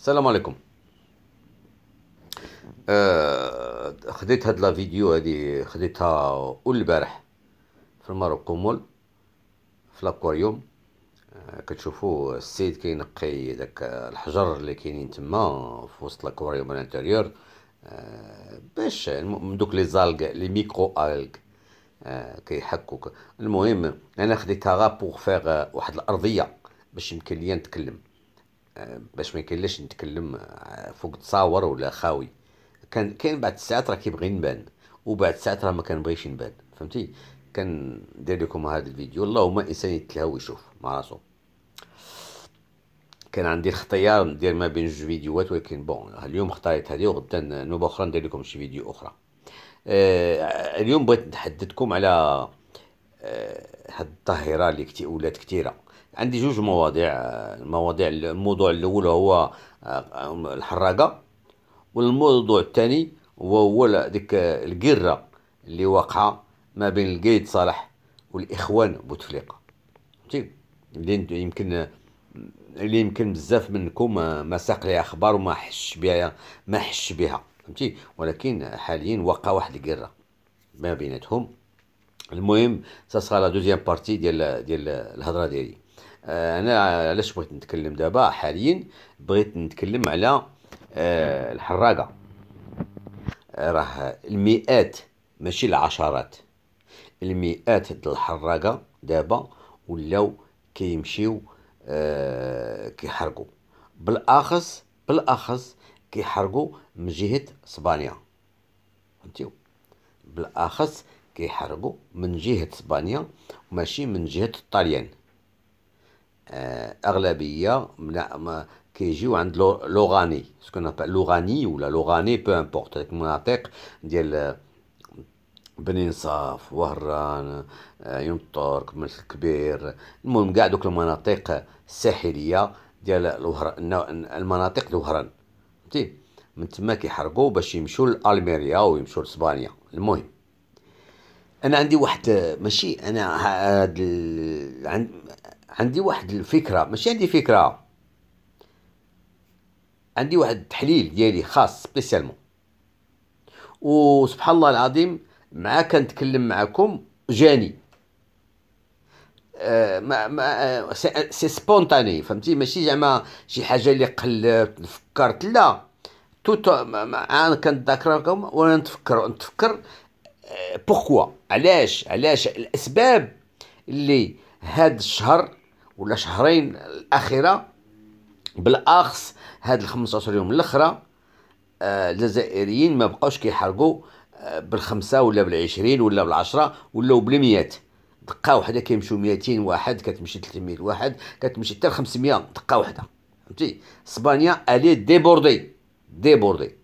السلام عليكم آه خديت هاد لا فيديو هادي خديتها اول البارح في الماروكو مول في لاكواريوم آه كتشوفوا السيد كينقي داك الحجر اللي كاينين تما في وسط لاكواريوم الانتيريور آه باش من دوك لي زالغ لي ميكرو الغ آه كيحكوك المهم انا خديتها غا بوغ فيغ واحد الارضيه باش يمكن ليا نتكلم باش ما يكلش نتكلم آه، فوق تصاور ولا خاوي كان كاين بعد الساعات راه كيبغي نبان وبعد الساعات راه ما كنبغيش نبان فهمتي كان ندير لكم هذا الفيديو اللهم انسان يتلهى ويشوف مع راسو كان عندي الاختيار ندير ما بين جوج فيديوهات ولكن بون اليوم اختاريت هذه وغدا نوبه اخرى ندير لكم شي فيديو اخرى آه، اليوم بغيت نتحدثكم على آه، هاد الظاهره اللي ولات كثيره عندي جوج مواضيع المواضيع الموضوع الاول هو آه، الحراقه والموضوع الثاني هو ديك القره اللي واقعه ما بين القايد صالح والاخوان بوتفليقه فهمتي اللي يمكن اللي يمكن بزاف منكم آه، ما ساق لها اخبار وما حش بها ما حش بها فهمتي ولكن حاليا وقع واحد القره ما بيناتهم المهم سا سغا لا دوزيام بارتي ديال ديال الهضره ديالي آه، انا علاش بغيت نتكلم دابا حاليا بغيت نتكلم على آه، الحراقه آه، راه المئات ماشي العشرات المئات ديال الحراقه دابا ولاو كيمشيو كيحرقوا بالاخص بالاخص كيحرقوا من جهه اسبانيا فهمتيو بالاخص كيحرقوا من جهه اسبانيا وماشي من جهه الطليان آه، اغلبيه كيجيو عند لوغاني سكون لوغاني ولا لوغاني بو امبورت هذيك المناطق ديال آه، بنين صاف وهران آه، يوم الطرق ملك المهم كاع دوك المناطق الساحليه ديال الوهران المناطق الوهران فهمتي من تما كيحرقوا باش يمشوا لالميريا ويمشوا لاسبانيا المهم انا عندي واحد ماشي انا هاد عندي واحد الفكره ماشي عندي فكره عندي واحد التحليل ديالي خاص سبيسيالمون وسبحان الله العظيم مع كنتكلم معكم جاني آه ما ما آه، سي آه، سبونتاني فهمتي ماشي زعما شي حاجه اللي قلبت فكرت لا توت انا كنتذكر لكم وانا نتفكر نتفكر بوكوا آه، علاش علاش الاسباب اللي هاد الشهر ولا شهرين الاخيره بالاخص هاد ال 15 يوم الاخره آه، الجزائريين ما بقاوش كيحرقوا آه، بالخمسه ولا بالعشرين ولا بالعشره ولا بالميات دقه واحده كيمشيو 200 واحد كتمشي 300 واحد كتمشي حتى 500 دقه واحده فهمتي اسبانيا الي ديبوردي ديبوردي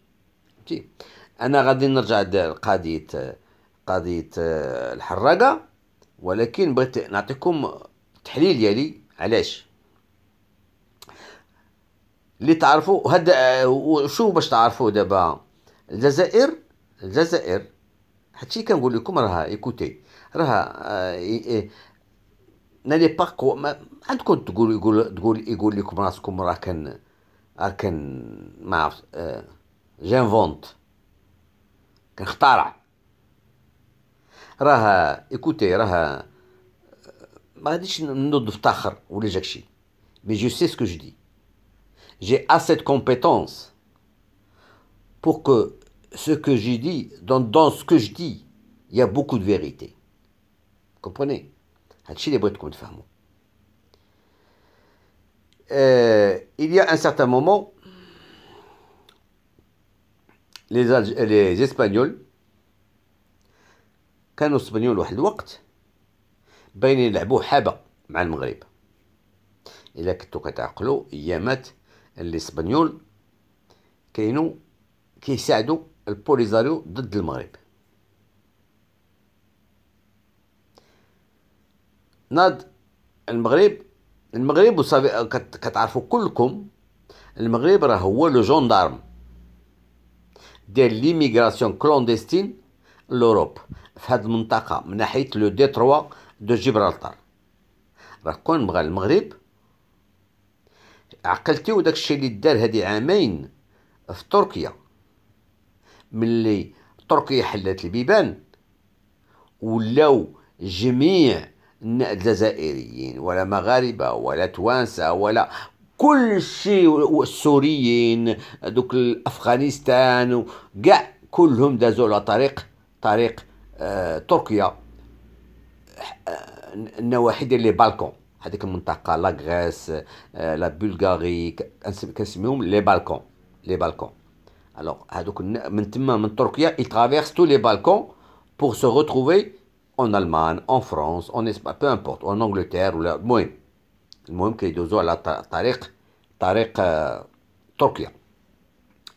فهمتي انا غادي نرجع لقضيه قضيه آه، الحراقه ولكن بغيت نعطيكم التحليل ديالي علاش اللي تعرفوا هاد وشو باش تعرفوا دابا الجزائر الجزائر هادشي كنقول لكم راها ايكوتي راها آه، إيه، نالي با ما عندكم تقول يقول تقول يقول لكم راسكم راه كان كان ما عرفت آه، جانفونت كنخترع راه ايكوتي راه mais je sais ce que je dis. J'ai assez de compétences pour que ce que je dis, dans, ce que je dis, il y a beaucoup de vérité. Comprenez euh, Il y a un certain moment, les, les Espagnols, كانوا Espagnols باين يلعبوا حابه مع المغرب الا كنتو كتعقلوا ايامات الاسبانيول كاينو كيساعدوا البوليزاريو ضد المغرب ناض المغرب المغرب كتعرفوا كلكم المغرب راه هو لو جوندارم ديال ليميغراسيون كلونديستين لوروب في هذه المنطقه من ناحيه لو ديتروا دو جبرالطار راه كون بغى المغرب عقلتي وداك الشيء اللي دار هادي عامين في تركيا ملي تركيا حلت البيبان ولاو جميع الجزائريين ولا مغاربه ولا توانسه ولا كل شيء السوريين دوك الافغانستان كاع كلهم دازوا على طريق طريق آه تركيا النواحي ديال لي بالكون هذيك المنطقه لا غريس آه، لا بلغاري كنسميهم لي بالكون لي بالكون الوغ هذوك من تما من تركيا ترافيرس تو لي بالكون بور سو ريتروفي اون المان اون فرانس اون اسبا بو امبورت اون Angleterre ولا المهم المهم كيدوزو على طريق طريق تركيا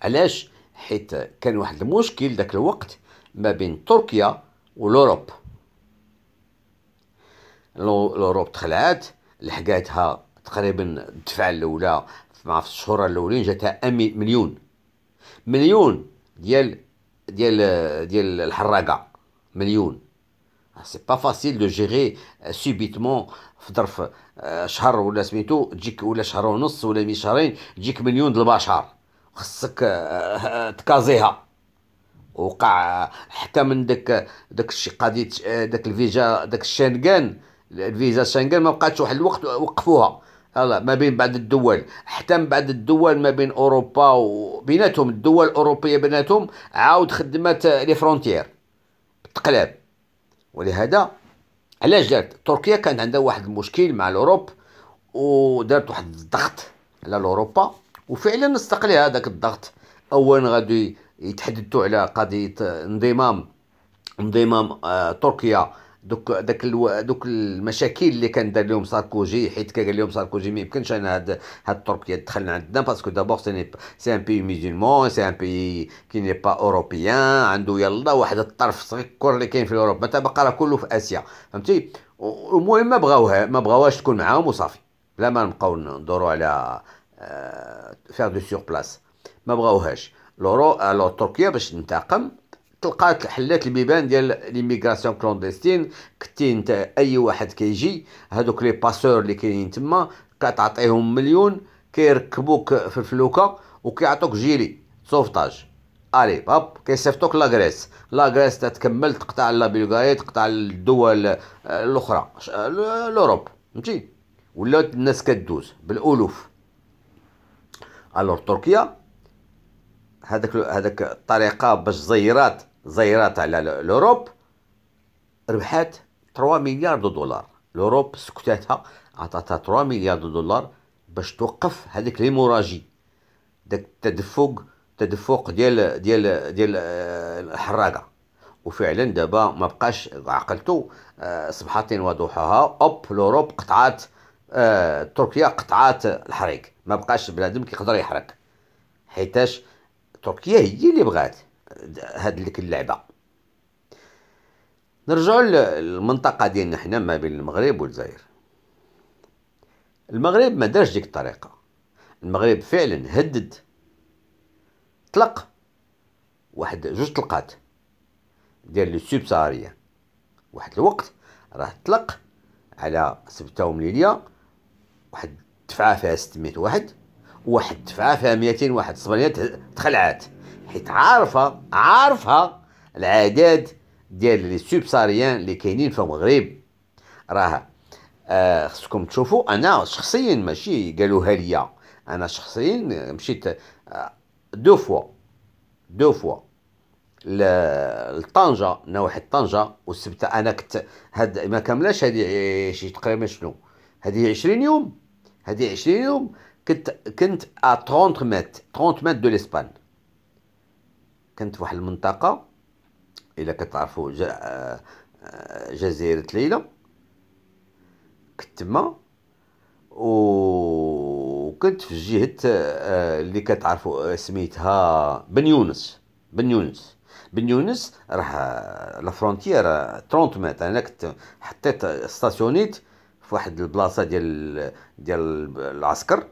علاش حيت كان واحد المشكل داك الوقت ما بين تركيا والاوروب لوروب تخلعات لحقاتها تقريبا الدفعه الاولى مع في الشهور الاولين جاتها مليون مليون ديال ديال ديال الحراقه مليون سي با فاسيل دو جيري سوبيتمون في ظرف euh, شهر ولا سميتو تجيك ولا شهر ونص ولا مي شهرين تجيك مليون د البشر خصك آه، تكازيها وقع حتى من داك داك الشي قضيه آه، داك الفيجا داك الشانكان الفيزا شنغن ما بقاتش واحد الوقت وقفوها هلا ما بين بعض الدول حتى من بعض الدول ما بين اوروبا وبيناتهم الدول الاوروبيه بيناتهم عاود خدمات لي فرونتيير بالتقلاب ولهذا علاش دارت تركيا كان عندها واحد المشكل مع الاوروب ودارت واحد الضغط على اوروبا وفعلا استقل هذاك الضغط اولا غادي يتحدثوا على قضيه انضمام انضمام آه تركيا دوك داك الو... دوك المشاكل اللي كان دار لهم ساركوجي حيت كان قال لهم ساركوجي ما يمكنش انا هاد هاد التركيه تدخل عندنا باسكو دابور سي سي ان بي ميزيلمون سي ان بي كي ني با اوروبيان عنده يلا واحد الطرف صغير اللي كاين في اوروبا ما تبقى راه كله في اسيا فهمتي المهم ما بغاوها ما بغاوهاش تكون معاهم وصافي بلا ما نبقاو ندورو على فير دو سور بلاس ما بغاوهاش لورو الو تركيا باش تنتقم طلقات حلات البيبان ديال ليميغراسيون كلونديستين كنتي انت اي واحد كيجي هادوك لي باسور اللي كاينين تما كتعطيهم مليون كيركبوك في الفلوكه وكيعطوك جيلي سوفتاج الي هاب كيصيفطوك لاغريس لاغريس تتكمل تقطع لا بلغاريا تقطع الدول آه، الاخرى لوروب فهمتي ولا الناس كدوز بالالوف الور تركيا هذاك هذاك الطريقه باش زيرات زيرات على لوروب ربحات 3 مليار دولار لوروب سكتاتها عطاتها 3 مليار دولار باش توقف هذيك ليموراجي داك التدفق التدفق ديال ديال ديال آه، الحراقه وفعلا دابا ما بقاش عقلته آه، صبحتين وضحاها اوب لوروب قطعات آه، تركيا قطعات الحريق ما بقاش بنادم كيقدر يحرق حيتاش تركيا هي اللي بغات هاد اللعبه نرجع للمنطقه ديالنا حنا ما بين المغرب والجزائر المغرب ما دارش ديك الطريقه المغرب فعلا هدد طلق واحد جوج طلقات ديال لو سوبساريان واحد الوقت راه طلق على سبته ومليليه واحد الدفعه فيها 600 واحد واحد الدفعه فيها 200 واحد صبريات تخلعات حيت عارفه عارفه العداد ديال لي سوبساريان اللي كاينين في المغرب راه آه، خصكم تشوفوا انا شخصيا ماشي قالوها ليا انا شخصيا مشيت آه، دو فوا دو فوا لطنجه نواحي طنجه والسبت انا كنت هاد ما كملاش هذه شي تقريبا شنو هذه 20 يوم هذه 20 يوم كنت كنت ا 30 متر 30 متر دو لسبان كانت واحد المنطقه الا كتعرفوا جزيره ليلى كنت تما وكنت في الجهة اللي كتعرفوا سميتها بن يونس بن يونس بن يونس راه لا فرونتيير 30 متر انا كنت حطيت ستاسيونيت في واحد البلاصه ديال ديال العسكر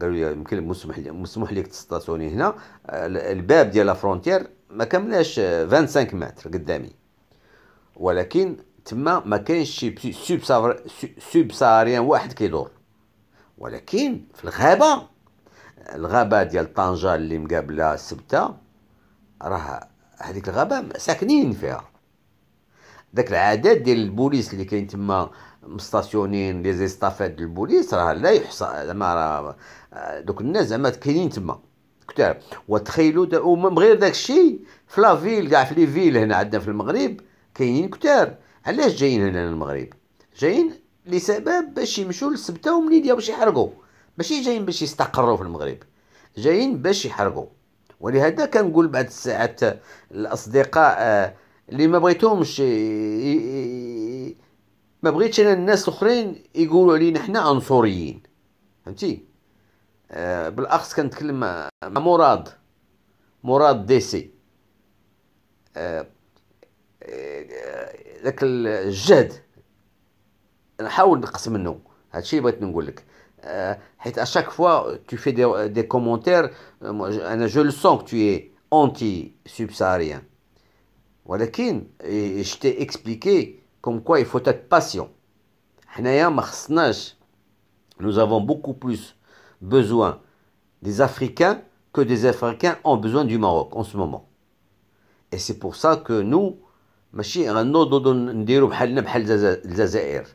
قالوا لي يمكن مسموح لي مسموح لك تستاسوني هنا الباب ديال لا فرونتير ما كملاش 25 متر قدامي ولكن تما ما كاينش شي سوب سوب ساريان واحد كيدور ولكن في الغابه الغابه ديال طنجه اللي مقابله السبته راه هذيك الغابه ساكنين فيها داك العدد ديال البوليس اللي كاين تما مستاسيونين لي زيستافات البوليس راه لا يحصى زعما راه آه، دوك الناس زعما كاينين تما كثار وتخيلوا دا ومن غير داك الشيء في لافيل كاع في لي فيل هنا عندنا في المغرب كاينين كثار علاش جايين هنا للمغرب جايين لسبب باش يمشوا للسبته ومليديا باش يحرقوا ماشي جايين باش يستقروا في المغرب جايين باش يحرقوا ولهذا كنقول بعد الساعات الاصدقاء آه، اللي ما بغيتهمش ما بغيتش انا الناس الاخرين يقولوا علينا حنا عنصريين فهمتي آه بالاخص كنتكلم مع مراد مراد ديسي آه, آه،, آه، ذاك الجهد نحاول نقص منه هادشي اللي بغيت نقول لك آه حيت اشاك فوا تو في دي, دي كومونتير انا جو لو سون تو اي اونتي سوبساريان ولكن جتي اكسبليكي كوم كوا il تات باسيون حنايا ما خصناش nous avons beaucoup plus besoin des africains que des africains ont besoin du Maroc en ce moment et c'est pour ça que nous ماشي غنوضوا نديرو بحالنا بحال الجزائر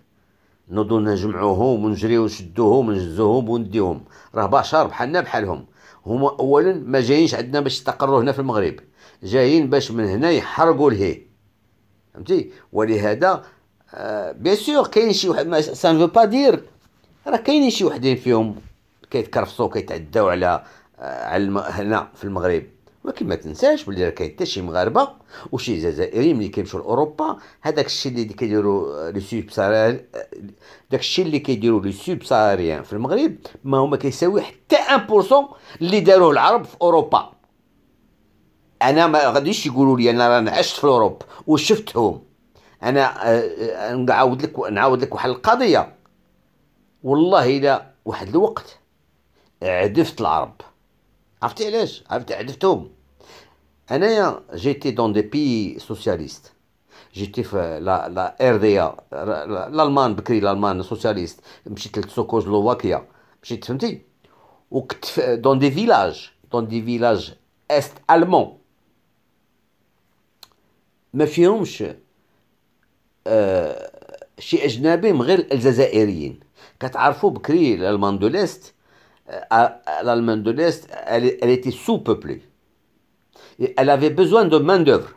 نوضو نجمعوهم ونجريو نشدوهم ونجزوهم ونديهم راه بشر بحالنا بحالهم هما اولا ما جايينش عندنا باش يستقروا هنا في المغرب جايين باش من هنا يحرقوا لهيه فهمتي ولهذا بيان آه، سور كاين شي واحد سان فو با دير راه كاينين شي وحدين فيهم كيتكرفصوا كيتعداو على آه، على الم... هنا في المغرب ولكن ما تنساش بلي راه كاين حتى شي مغاربه وشي جزائريين ملي كيمشيو لاوروبا هذاك الشيء اللي كيديروا لي سوب داك الشيء اللي كيديروا لي سوب في المغرب ما هما كيساوي حتى 1% اللي داروه العرب في اوروبا انا ما غاديش يقولوا لي انا راني عشت في اوروب وشفتهم انا آه، آه، نعاود لك نعاود لك واحد القضيه والله الا واحد الوقت عدفت العرب عرفتي علاش عرفت عدفتهم انايا جيتي دون دي بي سوسياليست جيتي في لا لا ار دي ا الالمان بكري الالمان سوسياليست مشيت لتسوكوزلوفاكيا مشيت فهمتي وكنت دون دي فيلاج دون دي فيلاج است المون Mais si آه شي اجنبي من غير l'Allemagne de l'Est, elle, était sous-peuplée. elle avait besoin de main-d'œuvre.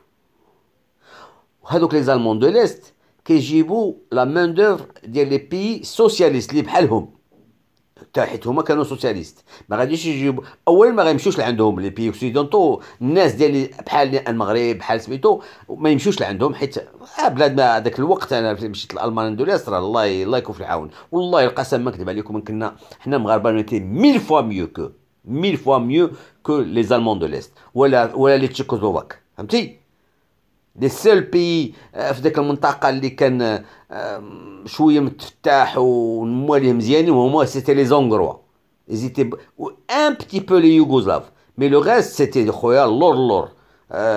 Donc les Allemands de l'Est, qui la main-d'œuvre des pays socialistes, تاع حيت هما كانوا سوسياليست ما غاديش يجيب اولا ما غيمشيوش لعندهم لي بي اوكسيدونتو الناس ديال بحال المغرب بحال سميتو ما يمشيوش لعندهم حيت آه، بلاد ما هذاك الوقت انا مشيت لالمان راه الله الله يكون في العون والله القسم ما نكذب عليكم كنا حنا المغاربه نتي 1000 فوا ميو كو 1000 فوا ميو كو لي زالمون دو ليست ولا ولا لي تشيكوزلوفاك فهمتي لي سول بي آه، في ديك المنطقه اللي كان آه، شويه متفتح ومواليه مزيانين هما سيتي لي زونغروا ايزيتي ان بتي بو لي يوغوزلاف مي لو غاز سيتي خويا اللور اللور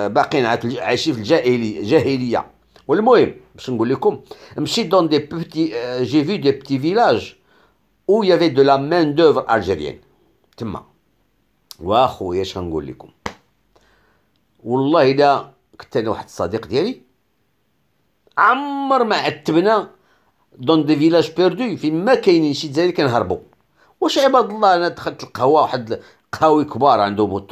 باقيين عايشين في الجاهليه جاهليه والمهم باش نقول لكم مشيت دون دي بوتي جي في دي بيتي فيلاج او يافي دو لا مان دوفر الجيريان تما واخويا اش غنقول لكم والله الا كنت انا واحد الصديق ديالي عمر ما عتبنا دون دي فيلاج بيردو فين ما كاينين شي دزاير كنهربوا واش عباد الله انا دخلت القهوه واحد قهوي كبار عندهم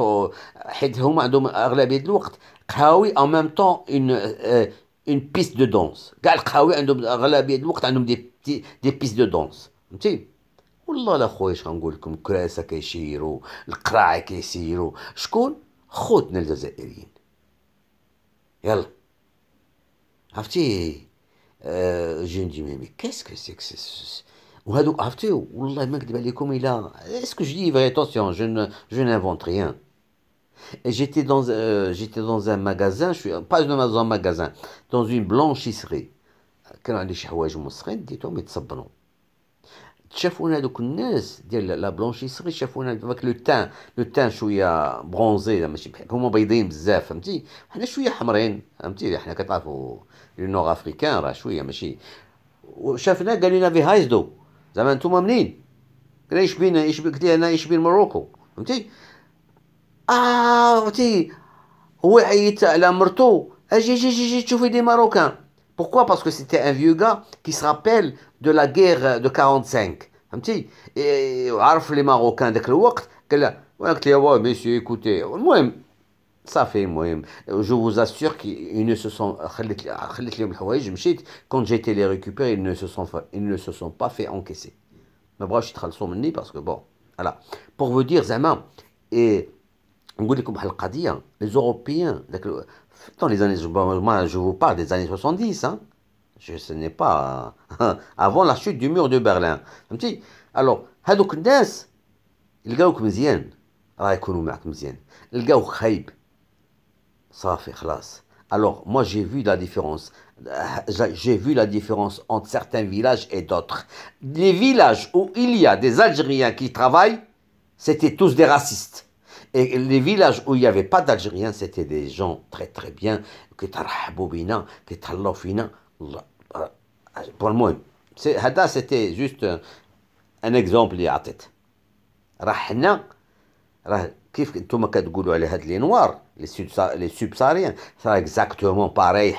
حيت هما عندهم اغلبيه الوقت قهاوي او ميم طون اون اون بيست دو دونس كاع القهاوي عندهم اغلبيه الوقت عندهم دي بتي دي بيست دو دونس فهمتي والله لا خويا اش غنقول لكم كراسه كيشيروا القراعه كيسيروا شكون خوتنا الجزائريين Euh, je me mais mais qu'est-ce que c'est que ça, Est-ce que je dis, attention, je n'invente rien. J'étais dans euh, un magasin, pas dans un magasin, dans une blanchisserie. et ça, et dans un magasin, je شافونا دوك الناس ديال لا بلونشيسري شافونا داك لو تان لو تان شويه برونزي ماشي بحال هما بيضين بزاف فهمتي حنا شويه حمرين فهمتي حنا كتعرفوا لو نور افريكان راه شويه ماشي وشافنا قال لنا في هايزدو زعما نتوما منين قال ايش بينا ايش قلت لي انا ايش بين مروكو فهمتي اه فهمتي هو عيط على مرتو اجي جي جي جي تشوفي دي ماروكان Pourquoi Parce que c'était un vieux gars qui se rappelle de la guerre de 1945. petit. Et les Marocains dès le il a dit, monsieur écoutez ça fait je vous assure qu'ils ne se sont quand j'ai été les récupérer ils ne se sont ils ne se sont pas fait encaisser Mais le je Parce que bon, voilà. Pour vous dire, et dire hein, les Les les dans les années, moi, je vous parle des années 70, hein. Je, ce n'est pas avant la chute du mur de Berlin. Alors, alors moi j'ai vu la différence j'ai vu la différence entre certains villages et d'autres les villages où il y a des algériens qui travaillent c'était tous des racistes et les villages où il n'y avait pas d'Algériens, c'était des gens très très bien, qui étaient très bien, qui étaient très bien. Pour le moins, c'était juste un exemple que j'ai donné. Là, nous, comme vous le dites, les Noirs, les subsahariens, c'est exactement pareil.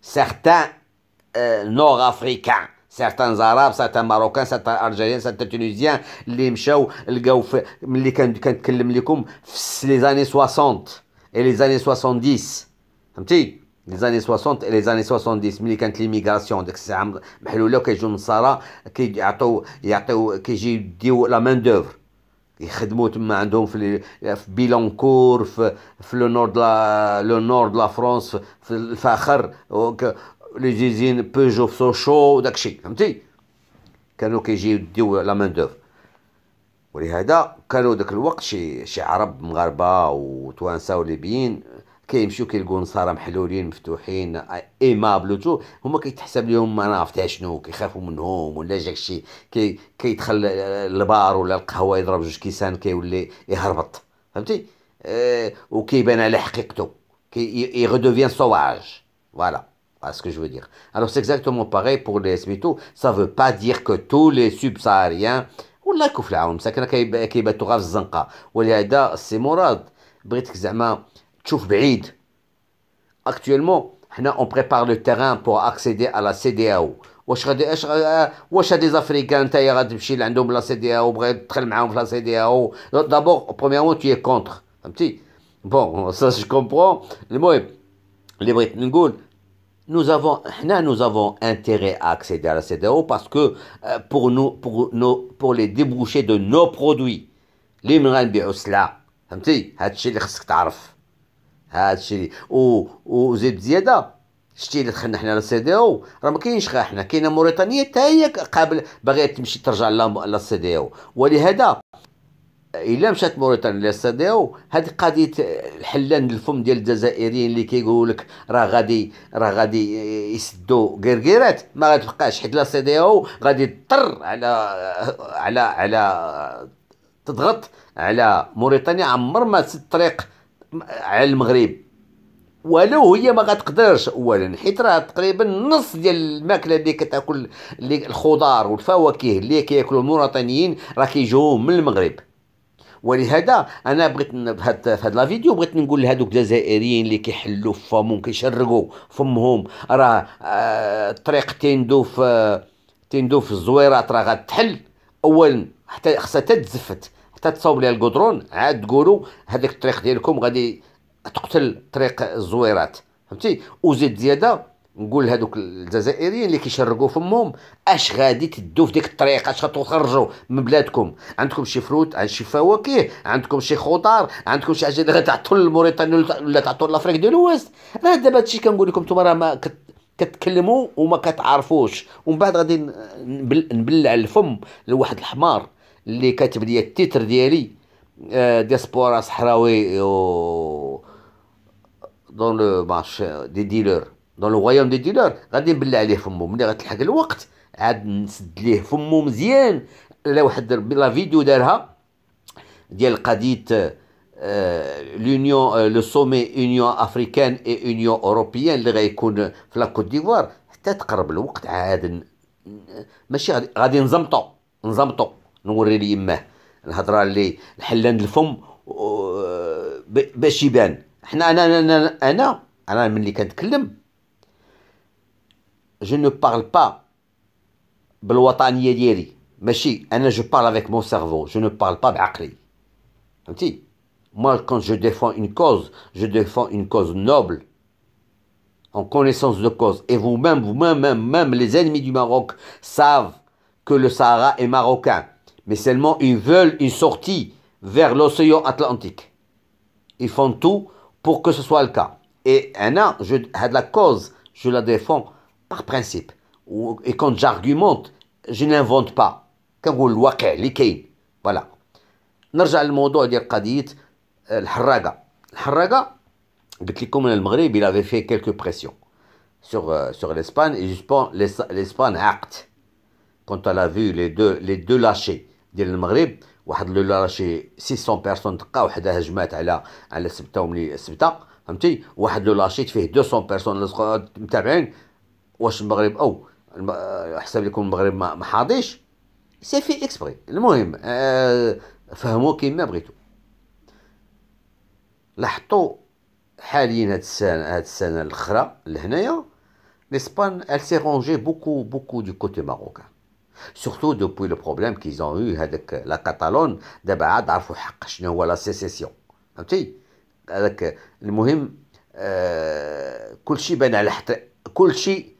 Certains euh, Nord-Africains. سارتان زراب سارتان ماروكان سارتان الجيريان سارتان تونيزيان اللي مشاو لقاو في ملي كنتكلم لكم في لي زاني 60 اي لي زاني 70 فهمتي لي زاني 60 اي لي زاني 70 ملي كانت ليميغراسيون ديك الساعه محلوله كيجيو من النصارى كيعطيو يعطيو كيجي يديو لا مان دوفر يخدموا تما عندهم في في بيلونكور في في لو نورد لا لو نورد لا فرونس في الفاخر لي زيزين بيجو في سوشو وداكشي فهمتي كانوا كيجيو يديو لا مان دوف ولهذا كانوا داك الوقت شي شي عرب مغاربه وتوانسه وليبيين كيمشيو كيلقوا نصارى محلولين مفتوحين ايمابل وتو هما كيتحسب لهم ما عرفت شنو كيخافوا منهم ولا جاك شي كي كيدخل البار ولا القهوه يضرب جوج كيسان كيولي يهربط فهمتي أه وكيبان على حقيقته كي فيان سوفاج فوالا ce que je veux dire. Alors c'est exactement pareil pour les Smithos. Ça ne veut pas dire que tous les subsahariens ou la kouflaoum, ça que Et c'est Actuellement, on prépare le terrain pour accéder à la CDAO. واش هاد ليزافريكان نتايا غتمشي لعندهم بلا سي دي او بغيت تدخل معاهم في لا nous avons, nous avons intérêt à accéder à la CDAO parce que euh, pour, nous, pour, nos, pour les débouchés de nos produits, les فهمتي اللي خصك تعرف وزيد شتي اللي دخلنا حنا للسي دي او راه ما كاينش غير حنا كاينه موريتانيا حتى هي قابل تمشي ترجع ولهذا الا مشات موريتانيا للساداو هاد قضيه الحلان الفم ديال الجزائريين اللي كيقول لك راه غادي راه غادي يسدوا كركيرات ما غتبقاش حيت لا ساداو غادي تضطر على على على تضغط على موريتانيا عمر ما تسد الطريق على المغرب ولو هي ما غتقدرش اولا حيت راه تقريبا نص ديال الماكله اللي كتاكل اللي الخضار والفواكه اللي كياكلوا الموريتانيين راه كيجيو من المغرب ولهذا انا بغيت في هاد لا فيديو بغيت نقول لهذوك الجزائريين اللي كيحلوا فمهم كيشرقوا فمهم راه آه، الطريق تيندو في تيندو في الزويرات راه غتحل اولا حتى خصها تتزفت حتى تصاوب ليها القدرون عاد تقولوا هذاك الطريق ديالكم غادي تقتل طريق الزويرات فهمتي وزيد زياده نقول لهذوك الجزائريين اللي كيشرقوا فمهم اش غادي تدوا في ديك الطريق اش غتخرجوا من بلادكم عندكم شي فروت عند شي فواكه عندكم شي خضار عندكم شي حاجه اللي غتعطوا لموريتانيا ولا تعطوا لافريك دو لوست راه دابا هادشي كنقول لكم انتم راه ما كت... كتكلموا وما كتعرفوش ومن بعد غادي نبل... نبلع الفم لواحد الحمار اللي كاتب لي التيتر ديالي آه، ديسبورا صحراوي و... دون لو مارشي دي ديلور دون لو دي ديلور غادي نبلع عليه فمو ملي غتلحق الوقت عاد نسد ليه فمو مزيان على واحد لا فيديو دارها ديال قضيه لونيون لو سومي اونيون افريكان اي اونيون اوروبيان اللي غيكون في لا كوت ديفوار حتى تقرب الوقت عاد ماشي غادي نزمطو نزمطو نوري لي يماه الهضره اللي الحلان الفم آه، باش يبان حنا انا انا انا انا ملي كنتكلم je ne parle pas mais hein, je parle avec mon cerveau, je ne parle pas بعقلي. Hein, Moi, quand je défends une cause, je défends une cause noble, en connaissance de cause. Et vous-même, vous-même, même, les ennemis du Maroc savent que le Sahara est marocain. Mais seulement, ils veulent une sortie vers l'océan Atlantique. Ils font tout pour que ce soit le cas. Et un hein, an, je, la cause, je la défends par principe, et quand j'argumente, je n'invente pas. Comme le dit l'État, l'État. Voilà. Euh, on revient au sujet de la question de la harraga. La harraga, je vous dis que le avait fait quelques pressions sur euh, l'Espagne, et justement, l'Espagne a arrêté. Quand on a vu les deux lâchés du Maghreb, un lâché 600 personnes, un a été attaqué par les septembre, un lâché de 200 personnes, c'est-à-dire واش المغرب او حساب لكم المغرب ما حاضيش سي في اكسبري المهم آه، فهموا كيما بغيتو لاحظتوا حاليا هاد السنه هاد السنه الاخرى لهنايا l'Espagne سي رونجي بوكو بوكو beaucoup du côté marocain surtout depuis لو بروبليم كي زون او هذاك لا كاتالون دابا عاد عرفوا حق شنو هو لا سيسيسيون فهمتي هذاك المهم آه بان على حتى كلشي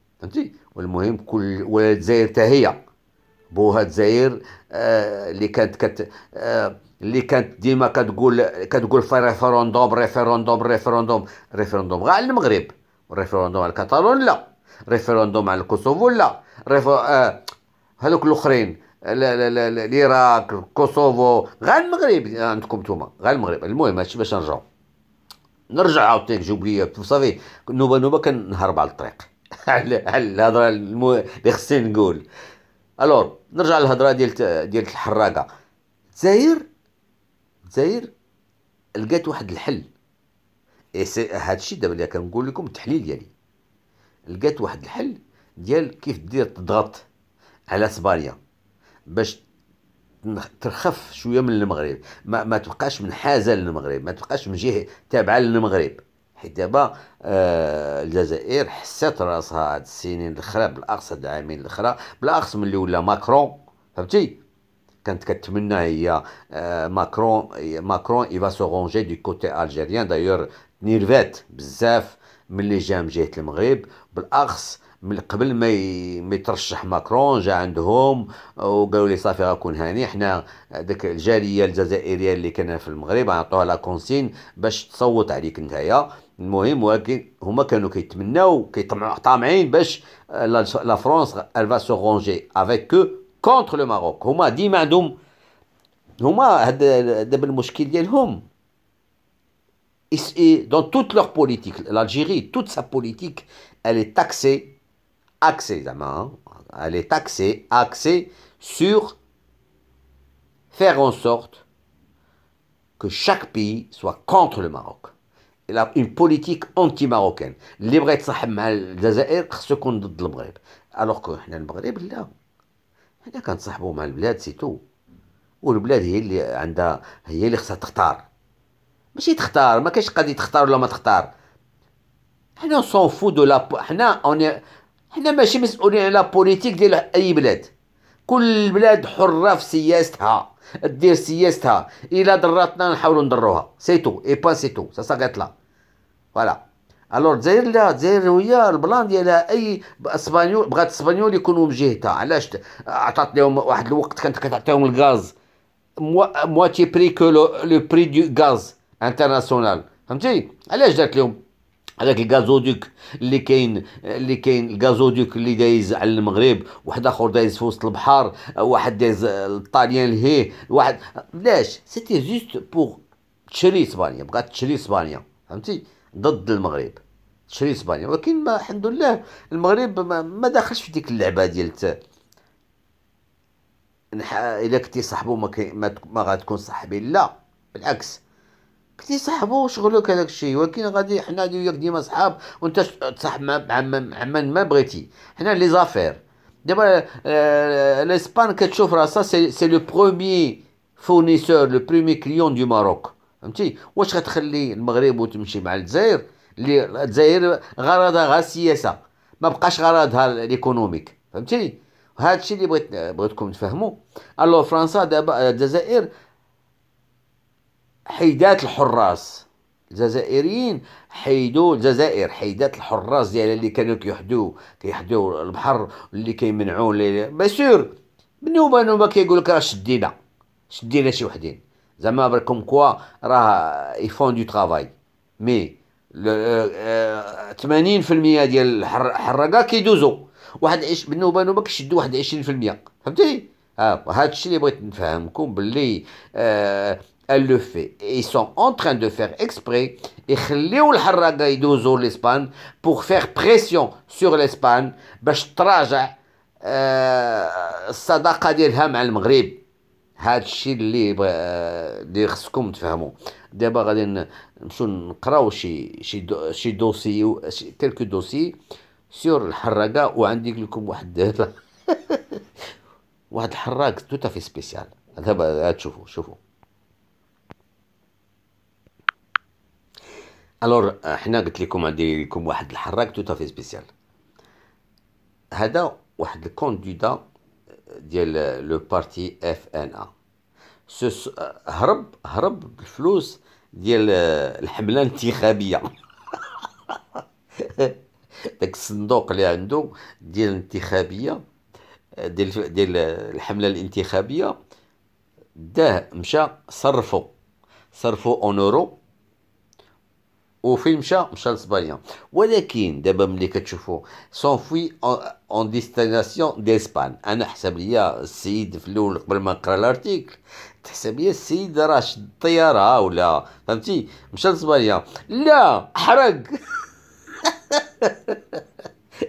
فهمتي والمهم كل والجزائر حتى هي بوها الجزائر آه اللي كانت كت آه اللي كانت ديما كتقول كتقول في ريفرندوم ريفرندوم ريفرندوم ريفيروندوم غا على المغرب ريفرندوم على الكاتالون لا ريفرندوم على الكوسوفو لا ريفو... آه هذوك الاخرين العراق الكوسوفو غا المغرب عندكم نتوما غا المغرب المهم هادشي باش نرجعو نرجع عاوتاني جوبليه صافي نوبه نوبه كنهرب على الطريق الهضره المو... اللي خصني نقول الور نرجع للهضره ديال ديال الحراقه الجزائر الجزائر لقات واحد الحل هذا إيه، هادشي دابا اللي كنقول لكم التحليل ديالي لقات واحد الحل ديال كيف دير تضغط على اسبانيا باش ترخف شويه من المغرب ما, ما تبقاش منحازه للمغرب ما تبقاش من جهه تابعه للمغرب حيت دابا آه الجزائر حسات راسها هاد السنين الاخرى بالاقصى هاد العامين الاخرى بالاقصى من اللي ولا ماكرون فهمتي كانت كتمنى هي آه ماكرون ماكرون اي سو رونجي دو كوتي الجيريان دايور نيرفات بزاف ملي جا من جهه المغرب بالاخص من قبل ما ما يترشح ماكرون جا عندهم وقالوا لي صافي غنكون هاني حنا ديك الجاليه الجزائريه اللي كان في المغرب عطوها لا كونسين باش تصوت عليك نتايا La France elle va se ranger avec eux contre le Maroc dans toute leur politique l'Algérie toute sa politique elle est taxée hein. elle est taxée axée sur faire en sorte que chaque pays soit contre le Maroc اون بوليتيك اونتي ماروكان اللي بغا يتصاحب مع الجزائر خصو يكون ضد المغرب الوغ كو حنا المغرب لا حنا كنتصاحبو مع البلاد سيتو والبلاد هي اللي عندها هي اللي خصها تختار ماشي تختار ما كاينش قضيه تختار ولا ما تختار حنا سون فو دو لا حنا اوني حنا ماشي مسؤولين على بوليتيك ديال اي بلاد كل بلاد حره في سياستها دير سياستها الا ضراتنا نحاولوا نضروها سيتو اي با سيتو سا سا لا فوالا الور تزاير لا تزاير هي البلان ديالها اي اسبانيول بغات اسبانيول يكونوا بجهتها علاش عطات لهم واحد الوقت كانت كتعطيهم الغاز مواتي بري كو لو بري دو غاز انترناسيونال فهمتي علاش دارت لهم هذاك الغازودوك اللي كاين اللي كاين الغازودوك اللي دايز على المغرب واحد اخر دايز في وسط البحر واحد دايز الطاليان لهيه واحد علاش سيتي جوست بور تشري اسبانيا بغات تشري اسبانيا فهمتي ضد المغرب تشري اسبانيا ولكن ما الحمد لله المغرب ما, ما دخلش في ديك اللعبه ديال الا كنتي صاحبو ما, ما, ما غتكون صاحبي لا بالعكس كنتي صاحبو شغلك هذاك الشيء ولكن غادي حنا انا وياك ديما صحاب وانت تصاحب مع من ما بغيتي حنا لي زافير دابا آه، آه، الاسبان كتشوف راسها سي لو برومي فورنيسور لو برومي كليون دو ماروك فهمتي واش غتخلي المغرب وتمشي مع الجزائر اللي الجزائر غرضها غير السياسه ما بقاش غرضها الايكونوميك فهمتي هذا الشيء اللي بغيت بغيتكم تفهموا الو فرنسا دابا الجزائر حيدات الحراس الجزائريين حيدوا الجزائر حيدات الحراس ديالها اللي كانوا كيحدوا كيحدوا البحر اللي كيمنعوا بسور بنوبه نوبه كيقول لك راه شدينا شدينا شي وحدين زعما بركم كوا راه يفون دو ترافاي مي 80% ديال الحراقه كيدوزو واحد عش بالنوبه نوبه كيشدو واحد 20% فهمتي ها هذا الشيء اللي بغيت نفهمكم باللي آه لو في اي سون اون sont دو فير اكسبري يخليو الحراقه يدوزوا لاسبان بوغ فير بريسيون سور لاسبان باش تراجع الصداقه ديالها مع المغرب هذا الشيء اللي بغ... اللي خصكم تفهموا دابا غادي نمشيو نقراو شي شي دو... شي دوسي شي دوسي سور الحراقه وعندي لكم واحد واحد الحراق توتا في سبيسيال دابا تشوفوا شوفوا الور حنا قلت لكم عندي لكم واحد الحراق توتا في سبيسيال هذا واحد الكونديدا ديال لو بارتي اف ان ا هرب هرب بالفلوس ديال الحمله الانتخابيه داك الصندوق اللي عنده ديال الانتخابيه ديال ديال الحمله الانتخابيه داه مشى صرفو صرفو اونورو وفين مشى مشى لاسبانيا ولكن دابا ملي كتشوفوا فوي اون ديستيناسيون ديسبان انا حسب ليا السيد في الاول قبل ما نقرا الارتيكل تحسب ليا السيد راه شد الطياره ولا فهمتي مشى لاسبانيا لا حرق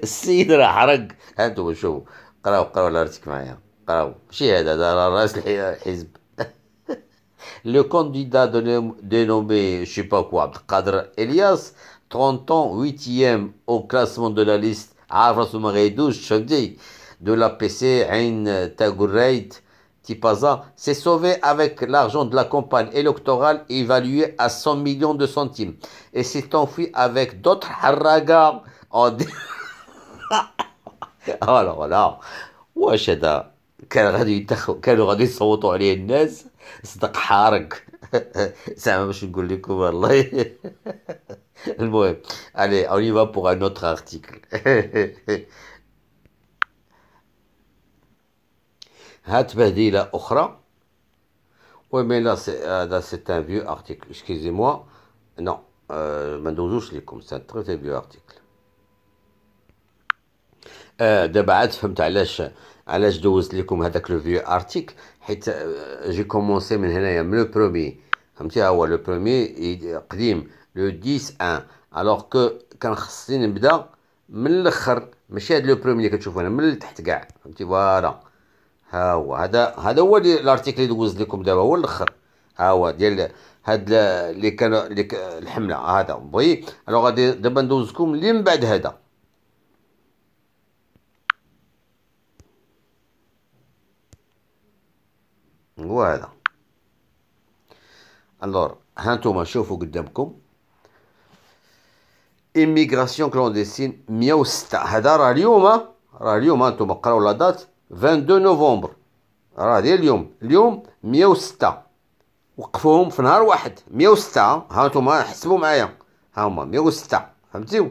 السيد راه حرق هانتوما شوفوا قراو قراو الارتيكل معايا قراو ماشي هذا هذا راه راس الحزب Le candidat dénommé, je sais pas quoi, Kadr Elias, 30 ans, 8e au classement de la liste de la PC Ain Tagureit Tipaza, s'est sauvé avec l'argent de la campagne électorale évalué à 100 millions de centimes et s'est enfui avec d'autres haragas en. Alors là, واش quelle كان غادي كانوا غادي صدق حارق زعما باش نقول لكم والله المهم علي اوني با بوغ ان اوتر ارتيكل هات بديلة أخرى ومي لا سي هذا سي ان فيو ارتيكل اكسكيزي موا نو ما ندوزوش لكم سي ان تري فيو ارتيكل دابا عاد فهمت علاش علاش دوزت لكم هذاك لو فيو ارتيكل حيت آه، جي كومونسي من هنايا من لو برومي فهمتي هو لو برومي قديم لو 10 ان الوغ كو كان خصني نبدا من الاخر ماشي هاد لو برومي اللي كتشوفو هنا من التحت كاع فهمتي فوالا ها هو هذا هذا هو الارتيكل اللي دوز لكم دابا هو الاخر ها هو ديال هاد اللي كان اللي الحمله هذا بغي الوغ غادي دابا ندوزكم اللي من بعد هذا هو هذا الور هانتوما شوفوا قدامكم ايميغراسيون كلونديسين 106 هذا راه اليوم راه اليوم هانتوما قراو لا دات 22 نوفمبر راه ديال اليوم اليوم 106 وقفوهم في نهار واحد 106 هانتوما حسبوا معايا ها هما 106 فهمتيو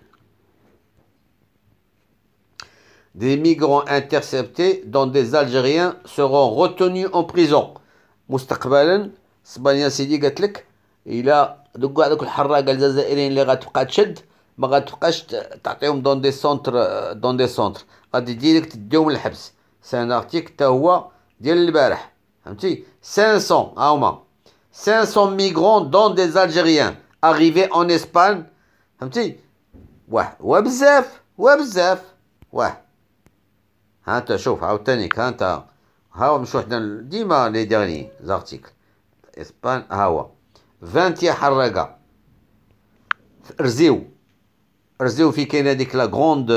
Des migrants interceptés, dont des Algériens, seront retenus en prison. مستقبلا اسبانيا سيدي قالت لك الى دوك كاع دوك الحراقه الجزائريين اللي غتبقى تشد ما غتبقاش تعطيهم دون دي سونتر دون دي سونتر غادي ديريكت ديهم للحبس سان ارتيك حتى هو ديال البارح فهمتي 500 ها هما 500 ميغرون دون دي الجيريان arrivés en Espagne فهمتي واه وبزاف وبزاف واه ها انت شوف عاوتانيك ها انت هاو مش وحده ديما لي ديرني زارتيكل اسبان هاو فانتيا حراقة رزيو رزيو في كاين هذيك لا غروند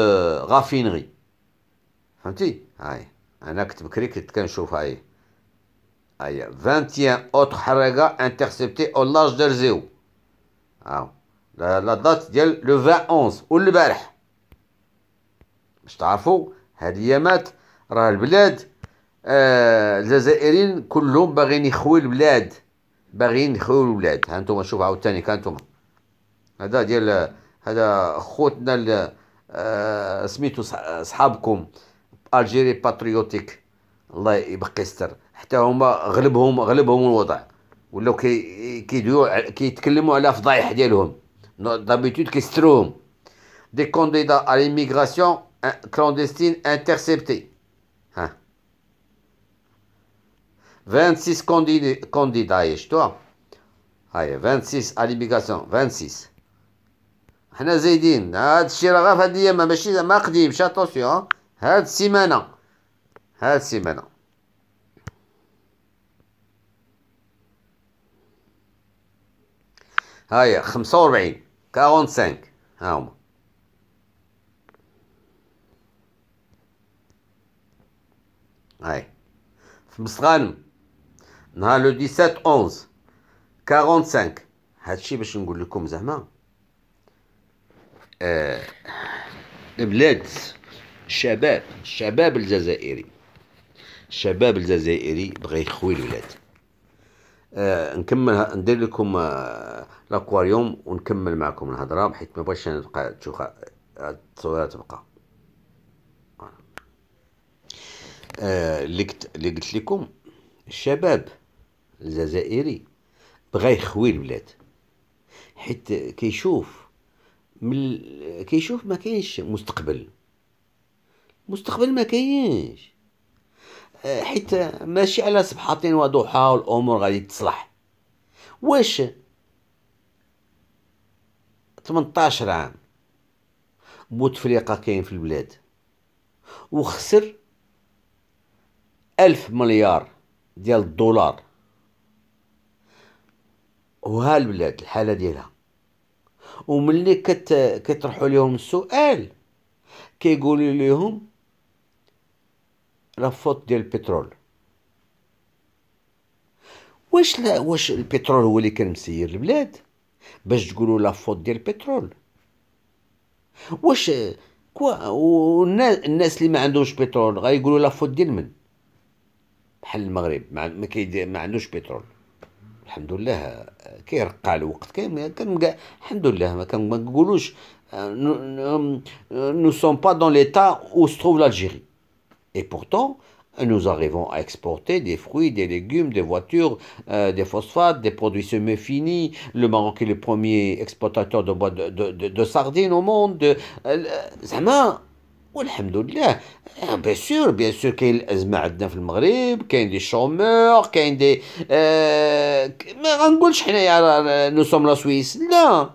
غافينري آه، فهمتي هاي انا كنت بكري كنت كنشوف هاي هاي فانتيا اوتر حراقة انترسبتي او لاج دو رزيو هاو لا دات ديال لو 20 11 والبارح باش تعرفوا هاد الايامات راه البلاد آه الجزائريين كلهم باغيين يخوي البلاد باغيين يخوي البلاد هانتوما شوف عاوتاني كانتوما هذا ديال هذا خوتنا آه سميتو صحابكم الجيري باتريوتيك الله يبقي يستر حتى هما غلبهم غلبهم الوضع ولاو كي كيديروا كيتكلموا على فضايح ديالهم دابيتود كيستروهم دي كونديدا على ليميغراسيون clandestine interceptée. 26 candidats, toi. 26 à l'immigration, 26. حنا زايدين هاد الشيء راه غير هاد ماشي ما هاد السيمانه هاد السيمانه 45 45 هاي في بصغانم نهار لو 17 11 45 هادشي باش نقول لكم زعما آه بلاد الشباب الشباب الجزائري الشباب الجزائري بغى يخوي الولاد آه نكمل ندير لكم آه الاكواريوم ونكمل معكم الهضره حيت ما بغيتش نبقى تشوف التصويره تبقى آه اللي قلت لكم الشباب الجزائري بغى يخوي البلاد حيت كيشوف مل... كيشوف ما كاينش مستقبل مستقبل ما كاينش آه، حيت ماشي على صبحتين وضحاها والامور غادي تصلح واش 18 عام بوتفليقه كاين في البلاد وخسر ألف مليار ديال الدولار وها البلاد الحالة ديالها وملي كت كيطرحوا لهم السؤال كيقولوا لهم لا فوت ديال البترول واش لا واش البترول هو اللي كان مسير البلاد باش تقولوا لا فوت ديال البترول واش كوا والناس اللي ما عندوش بترول غيقولوا لا فوت ديال من nous ne sommes pas dans l'état où se trouve l'Algérie. Et pourtant, nous arrivons à exporter des fruits, des légumes, des voitures, euh, des phosphates, des produits semi-finis. Le Maroc est le premier exportateur de, sardines au monde. Euh, m'a... والحمد لله بيان آه، سور بيان سور كاين الازمه عندنا في المغرب كاين دي شومور كاين دي آه ما غنقولش حنايا نو سوم لا سويس لا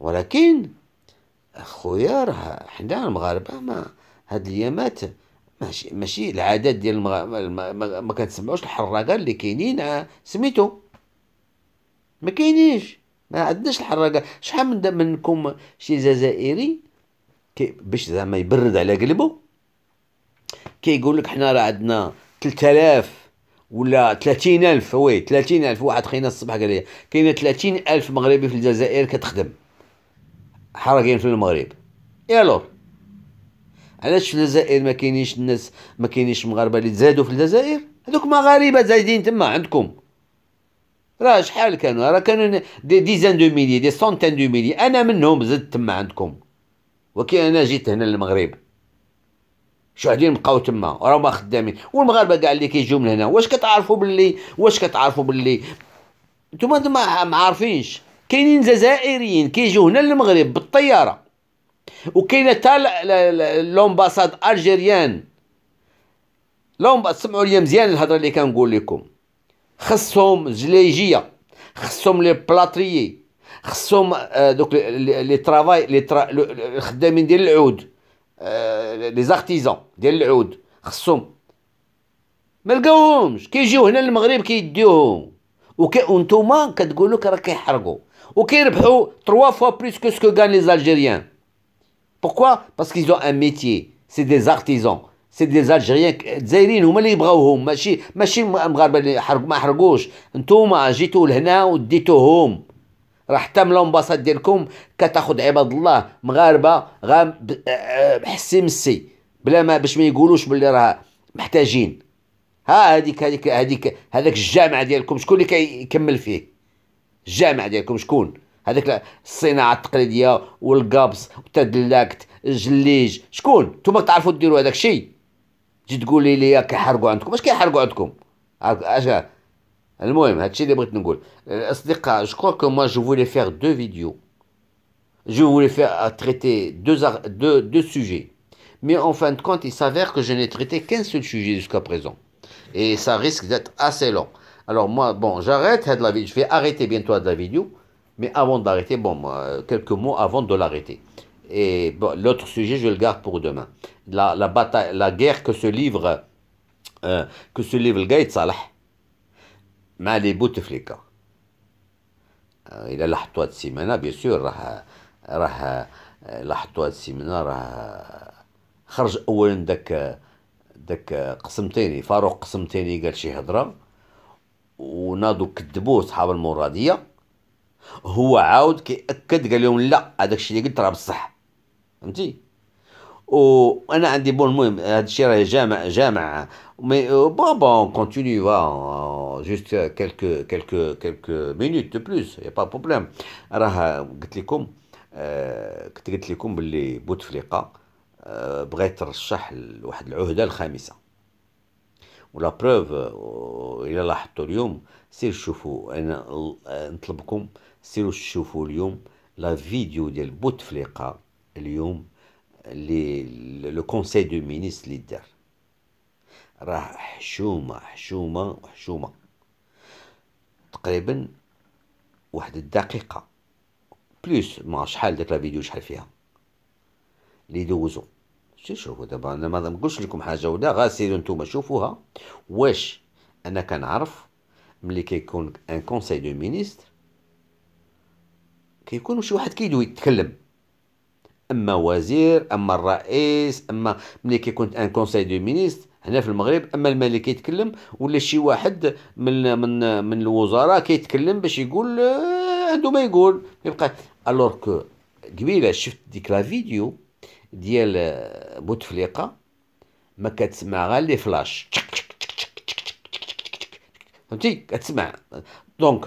ولكن خويا راه حنا المغاربه ما هاد الايامات ماشي ماشي العدد ديال المغ... ما, ما, ما كتسمعوش الحراقه اللي كاينين آه، سميتو ما كاينينش ما عندناش الحراقه شحال من منكم شي جزائري كي باش زعما يبرد على قلبه كيقول لك حنا راه عندنا 3000 ولا 30000 وي 30000 واحد خينا الصبح قال لي كاينه 30000 مغربي في الجزائر كتخدم حركين في المغرب يالو علاش في الجزائر ما كاينينش الناس ما كاينينش مغاربه اللي تزادوا في الجزائر هذوك مغاربه زايدين تما عندكم راه شحال كانوا راه كانوا دي ديزان دو ميلي دي سونتين دو ميلي انا منهم زدت تما عندكم وكي انا جيت هنا للمغرب شو قاعدين بقاو تما راهما خدامين والمغاربه كاع اللي كيجيو من هنا واش كتعرفوا باللي واش كتعرفوا باللي نتوما ما عارفينش كاينين جزائريين كيجيو هنا للمغرب بالطياره وكاينه حتى لومباساد الجيريان لومبا سمعوا لي مزيان الهضره اللي كنقول لكم خصهم زليجيه خصهم لي بلاطريي خصهم دوك لي ترافاي لي الخدامين ديال العود لي زارتيزون ديال العود خصهم ما لقاوهمش كيجيو هنا للمغرب كيديوهم وكي وانتوما كتقولوا راه كيحرقوا وكيربحوا 3 فوا بلوس كو سكو غان لي زالجيريان بوكو باسكو ils ان ميتي سي دي زارتيزون سي دي الجيريان الجزائريين هما اللي يبغاوهم ماشي ماشي المغاربه اللي حرق ما حرقوش انتوما جيتو لهنا وديتوهم راح تملا لومباساد ديالكم كتاخد عباد الله مغاربه غام آه، آه، بحسي مسي بلا ما باش ما يقولوش باللي راه محتاجين ها هذيك هذيك هذيك هذاك الجامع ديالكم شكون اللي كيكمل فيه الجامع ديالكم شكون هذاك الصناعه التقليديه والقبص والتدلاكت الجليج شكون نتوما تعرفوا ديروا هذاك الشيء تجي تقولي لي كيحرقوا عندكم اش كيحرقوا عندكم اش Je crois que moi, je voulais faire deux vidéos. Je voulais faire euh, traiter deux, deux, sujets. Mais en fin de compte, il s'avère que je n'ai traité qu'un seul sujet jusqu'à présent. Et ça risque d'être assez long. Alors moi, bon, j'arrête hein, Je vais arrêter bientôt de la vidéo. Mais avant d'arrêter, bon, euh, quelques mots avant de l'arrêter. Et bon, l'autre sujet, je le garde pour demain. La, bataille, la guerre que ce livre, euh, que ce livre le Gaït Salah مع لي بوتفليكا الى لاحظتوا هاد السيمانه بيان سور راه راه لاحظتوا هاد السيمانه راه خرج اولا داك داك قسم تاني فاروق قسم تاني قال شي هضره ونادو كذبوه صحاب المراديه هو عاود كيأكد قال لهم لا هذاك الشيء اللي قلت راه بصح فهمتي وانا عندي بون المهم هذا الشيء راهي جامع جامع مي بون بون كونتيني فا جوست كالكو كالكو كالكو مينوت دو بلوس يا با بروبليم راه قلت لكم آه، كنت قلت لكم باللي بوتفليقه آه، بغيت ترشح لواحد العهده الخامسه ولا بروف الى لاحظتوا اليوم سير شوفوا انا آه، نطلبكم سيروا شوفوا اليوم لا فيديو ديال بوتفليقه اليوم لي لو كونسي دو مينيس لي دار راه حشومه حشومه وحشومه تقريبا واحد الدقيقه بلوس ما شحال داك لا فيديو شحال فيها لي دوزو شوفوا دابا انا ما نقولش لكم حاجه ولا غير سيروا نتوما شوفوها واش انا كنعرف ملي كيكون ان كونسي دو مينيستر كيكون شي واحد كيدوي يتكلم اما وزير اما الرئيس اما ملي كيكون ان كونساي دو مينيست هنا في المغرب اما الملك كيتكلم ولا شي واحد من من من الوزراء كيتكلم باش يقول عنده ما يقول يبقى الور كو قبيله شفت ديك لا فيديو ديال بوتفليقه ما كتسمع غير لي فلاش فهمتي كتسمع دونك